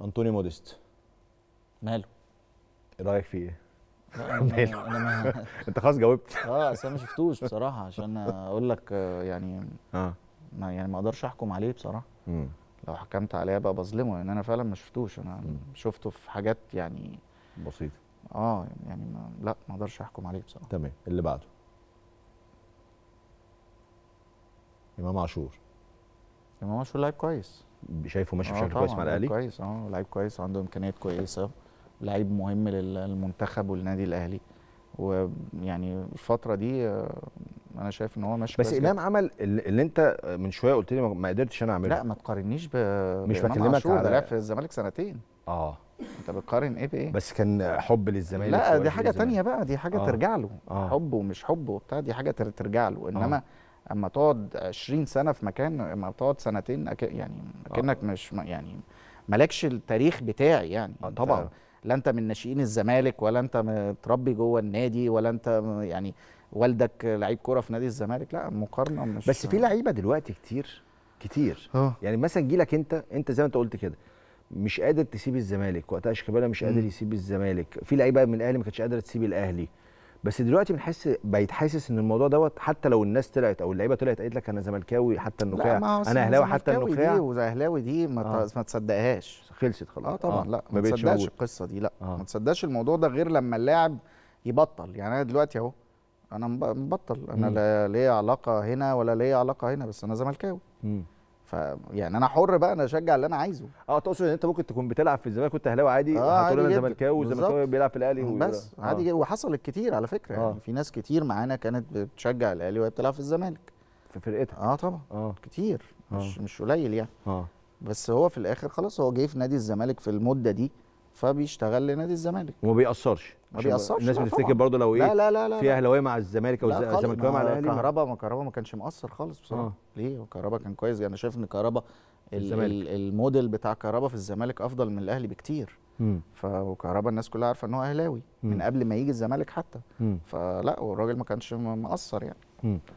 انطوني موديست ماله ايه رايك فيه ايه؟ ماله أنا ما... انت خلاص جاوبت اه اصل انا ما شفتوش بصراحه عشان اقول لك آه، يعني اه ما يعني ما اقدرش احكم عليه بصراحه مم. لو حكمت عليه بقى بظلمه لان انا فعلا ما شفتوش انا مم. شفته في حاجات يعني بسيطه اه يعني ما لا ما اقدرش احكم عليه بصراحه تمام اللي بعده امام عاشور امام عاشور لعيب كويس شايفه ماشي آه بشكل كويس مع الاهلي كويس اه لعيب كويس عنده امكانيات كويسه لعيب مهم للمنتخب والنادي الاهلي ويعني الفتره دي آه، انا شايف ان هو ماشي بس امام عمل اللي انت من شويه قلت لي ما قدرتش انا اعمله لا ما تقارنيش ب مش بكلمك على لعب في الزمالك سنتين اه انت بتقارن ايه بايه بس كان حب للزمالك لا دي حاجه تانية بقى دي حاجه آه. ترجع له آه. حب ومش حب وبتاع دي حاجه ترجع له انما آه. اما تقعد 20 سنه في مكان اما تقعد سنتين يعني اكنك آه. مش يعني مالكش التاريخ بتاعي يعني طبعا لا انت من ناشئين الزمالك ولا انت متربي جوه النادي ولا انت يعني والدك لعيب كوره في نادي الزمالك لا مقارنه مش بس في لعيبه دلوقتي كتير كتير آه. يعني مثلا جيلك انت انت زي ما انت قلت كده مش قادر تسيب الزمالك وقتها شيكابالا مش قادر يسيب الزمالك في لعيبه من الاهلي ما كانتش قادره تسيب الاهلي بس دلوقتي بنحس بقيت حاسس ان الموضوع دوت حتى لو الناس طلعت او اللعيبه طلعت قالت لك انا زملكاوي حتى النخاع انا اهلاوي حتى النخاع دي واهلاوي دي ما, آه. ما تصدقهاش خلصت خلاص اه طبعا آه. لا ما, ما تصدقش القصه دي لا آه. ما تصدقش الموضوع ده غير لما اللاعب يبطل يعني انا دلوقتي اهو انا مبطل انا لا ليا علاقه هنا ولا ليا علاقه هنا بس انا زملكاوي فيعني انا حر بقى انا اشجع اللي انا عايزه اه تقصد ان انت ممكن تكون بتلعب في الزمالك كنت اهلاوي عادي آه هتقول انا زملكاوي والزملكاوي بيلعب في الاهلي بس آه. عادي جدا وحصلت كتير على فكره يعني آه. يعني في ناس كتير معانا كانت بتشجع الاهلي وهي بتلعب في الزمالك في فرقتها اه طبعا آه. كتير آه. مش آه. مش قليل يعني آه. بس هو في الاخر خلاص هو جه في نادي الزمالك في المده دي فبيشتغل لنادي الزمالك وما بيأثرش ما بيأثرش الناس بتفتكر برضه لو ايه لا لا لا, في اهلاويه مع الزمالك او الزمالكاويه مع الاهلي كهربا ما كهربا ما كانش مقصر خالص بصراحه آه. ليه كهربا كان كويس انا يعني شايف ان كهربا الموديل بتاع كهربا في الزمالك افضل من الاهلي بكتير فكهربا الناس كلها عارفه ان هو اهلاوي من قبل ما يجي الزمالك حتى فلا والراجل ما كانش مقصر يعني مم.